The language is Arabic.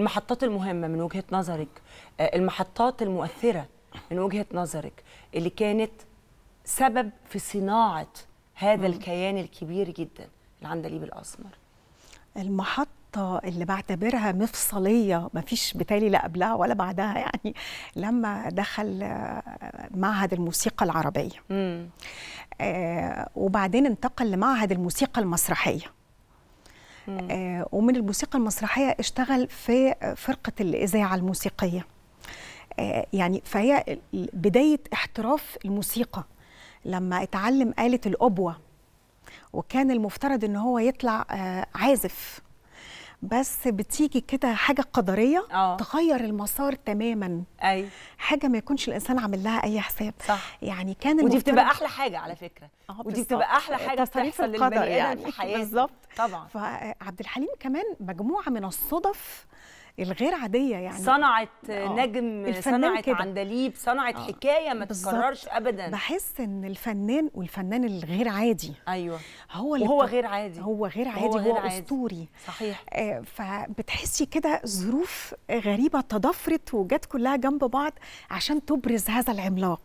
المحطات المهمة من وجهة نظرك آه، المحطات المؤثرة من وجهة نظرك اللي كانت سبب في صناعة هذا الكيان الكبير جدا العندليب الأسمر المحطة اللي بعتبرها مفصلية ما فيش بتالي لا قبلها ولا بعدها يعني لما دخل آه، معهد الموسيقى العربية آه وبعدين انتقل لمعهد الموسيقى المسرحية آه، ومن الموسيقى المسرحيه اشتغل في فرقه الاذاعه الموسيقيه آه، يعني فهي بدايه احتراف الموسيقى لما اتعلم آلة الأبوة وكان المفترض ان هو يطلع آه، عازف بس بتيجي كده حاجه قدريه أوه. تغير المسار تماما اي حاجه ما يكونش الانسان عامل لها اي حساب صح يعني كان ودي بتبقى احلى حاجه على فكره ودي بتبقى احلى حاجه تحصل للبني يعني. في الحياة بالظبط طبعا فعبد الحليم كمان مجموعه من الصدف الغير عاديه يعني صنعت آه، نجم نجم صنعت كده. عندليب صنعت أوه. حكايه ما تتكررش ابدا بحس ان الفنان والفنان الغير عادي ايوه هو اللي وهو غير عادي هو غير عادي هو, غير هو عادي. اسطوري صحيح آه فبتحسي كده ظروف غريبه تضافرت وجت كلها جنب بعض عشان تبرز هذا العملاق